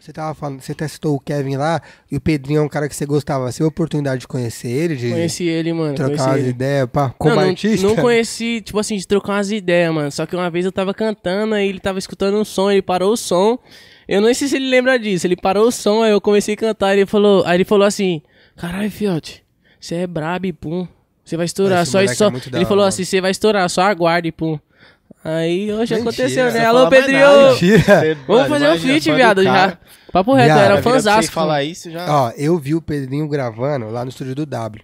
Você tava falando, você até citou o Kevin lá, e o Pedrinho é um cara que você gostava. Você teve a oportunidade de conhecer ele? De conheci ele, mano. Trocar umas ideias, pá, como não, artista? Não, não conheci, tipo assim, de trocar umas ideias, mano. Só que uma vez eu tava cantando, aí ele tava escutando um som, ele parou o som. Eu não sei se ele lembra disso. Ele parou o som, aí eu comecei a cantar, ele falou, aí ele falou assim: Caralho, fiote, você é brabo e pum. Você vai estourar, Esse só, é só... É Ele falou assim: você vai estourar, só aguarde, pum. Aí hoje aconteceu, né? Alô, Pedrinho! Vamos fazer um feat, viado, já. Papo reto, era fanzasco. falar isso já. Ó, eu vi o Pedrinho gravando lá no estúdio do W.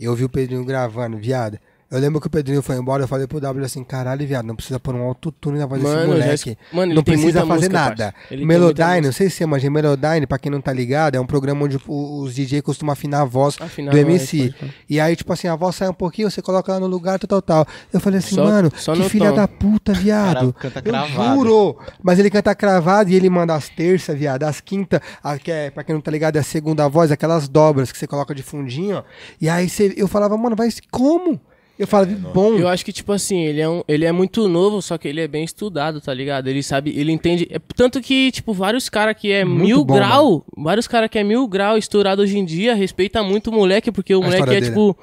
Eu vi o Pedrinho gravando, viado. Eu lembro que o Pedrinho foi embora, eu falei pro W assim, caralho, viado, não precisa pôr um autotune na voz mano, desse moleque. Já... Mano, não precisa fazer música, nada. Melodyne, não sei se você imagina, Melodyne, pra quem não tá ligado, é um programa onde tipo, os DJ costumam afinar a voz afinar do MC. e aí, tipo assim, a voz sai um pouquinho, você coloca ela no lugar, tal, tal, tal. Eu falei assim, só, mano, só que filha tom. da puta, viado. Cara, canta cravado. Eu juro. Mas ele canta cravado e ele manda as terças, viado, as quintas, que é, pra quem não tá ligado, é a segunda voz, aquelas dobras que você coloca de fundinho, ó. E aí você, eu falava, mano, vai como? Eu falo, é, bom. Eu acho que, tipo assim, ele é, um, ele é muito novo, só que ele é bem estudado, tá ligado? Ele sabe, ele entende. É, tanto que, tipo, vários caras que é muito mil bom, grau, mano. vários caras que é mil grau estourado hoje em dia, respeita muito o moleque, porque o a moleque é, dele. tipo.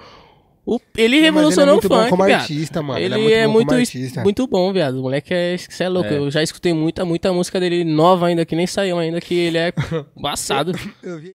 O, ele revolucionou ele é o funk, como artista, mano. Ele, é ele é muito, é muito, muito, bom, viado. O moleque é, é louco. É. Eu já escutei muita, muita música dele nova ainda, que nem saiu ainda, que ele é passado. eu vi.